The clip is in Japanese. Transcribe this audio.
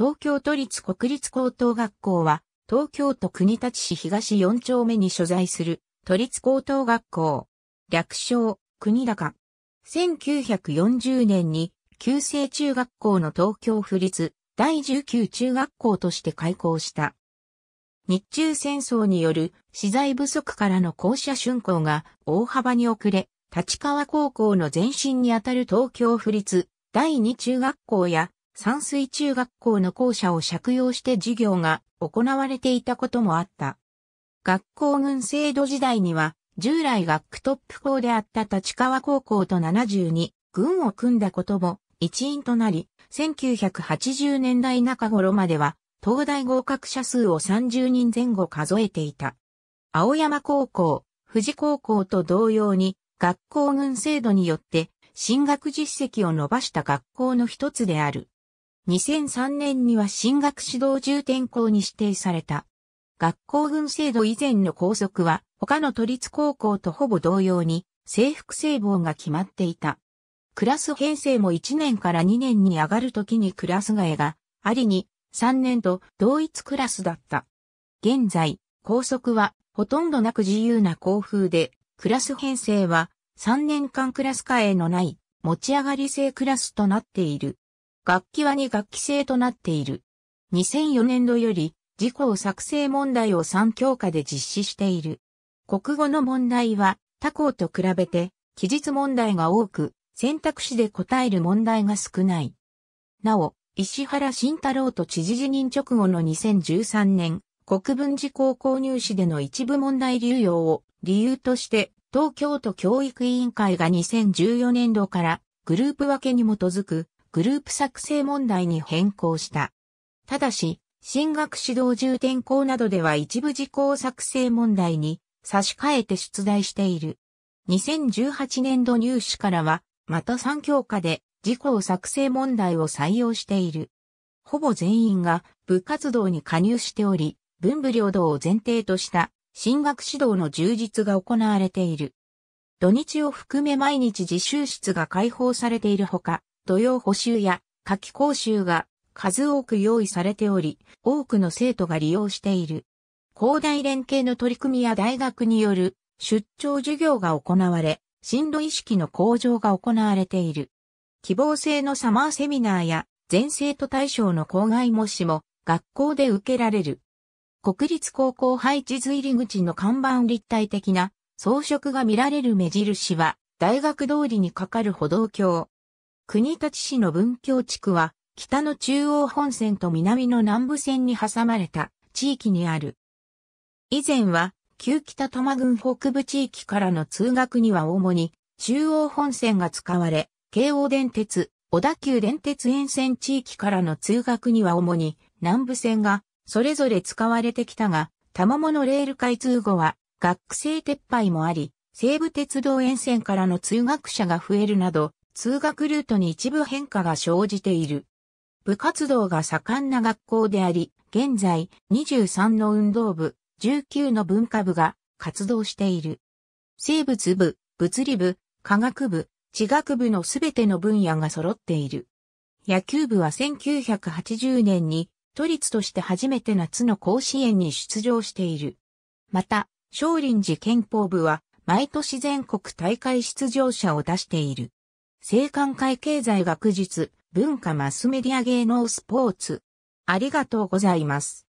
東京都立国立高等学校は、東京都国立市東4丁目に所在する都立高等学校。略称、国高。1940年に、旧制中学校の東京府立第19中学校として開校した。日中戦争による資材不足からの校舎竣工が大幅に遅れ、立川高校の前身にあたる東京府立第2中学校や山水中学校の校舎を借用して授業が行われていたこともあった。学校群制度時代には、従来学区トップ校であった立川高校と72軍を組んだことも一因となり、1980年代中頃までは、東大合格者数を30人前後数えていた。青山高校、富士高校と同様に、学校群制度によって、進学実績を伸ばした学校の一つである。2003年には進学指導重点校に指定された。学校群制度以前の校則は他の都立高校とほぼ同様に制服制帽が決まっていた。クラス編成も1年から2年に上がるときにクラス替えがありに3年と同一クラスだった。現在、校則はほとんどなく自由な校風で、クラス編成は3年間クラス替えのない持ち上がり制クラスとなっている。楽器は2楽器制となっている。2004年度より、事項作成問題を3教科で実施している。国語の問題は、他校と比べて、記述問題が多く、選択肢で答える問題が少ない。なお、石原慎太郎と知事辞任直後の2013年、国分寺高校入試での一部問題流用を理由として、東京都教育委員会が2014年度からグループ分けに基づくグループ作成問題に変更した。ただし、進学指導重点校などでは一部事項作成問題に差し替えて出題している。2018年度入試からは、また3教科で事項作成問題を採用している。ほぼ全員が部活動に加入しており、文部領土を前提とした進学指導の充実が行われている。土日を含め毎日自習室が開放されているほか、土曜補修や夏季講習が数多く用意されており、多くの生徒が利用している。広大連携の取り組みや大学による出張授業が行われ、進路意識の向上が行われている。希望性のサマーセミナーや全生徒対象の校外模試も学校で受けられる。国立高校配置図入り口の看板立体的な装飾が見られる目印は大学通りにかかる歩道橋。国立市の文教地区は、北の中央本線と南の南部線に挟まれた地域にある。以前は、旧北多摩郡北部地域からの通学には主に中央本線が使われ、京王電鉄、小田急電鉄沿線地域からの通学には主に南部線がそれぞれ使われてきたが、多摩モレール開通後は学生撤廃もあり、西武鉄道沿線からの通学者が増えるなど、通学ルートに一部変化が生じている。部活動が盛んな学校であり、現在23の運動部、19の文化部が活動している。生物部、物理部、科学部、地学部のすべての分野が揃っている。野球部は1980年に都立として初めて夏の甲子園に出場している。また、少林寺憲法部は毎年全国大会出場者を出している。政官会経済学術、文化マスメディア芸能スポーツ。ありがとうございます。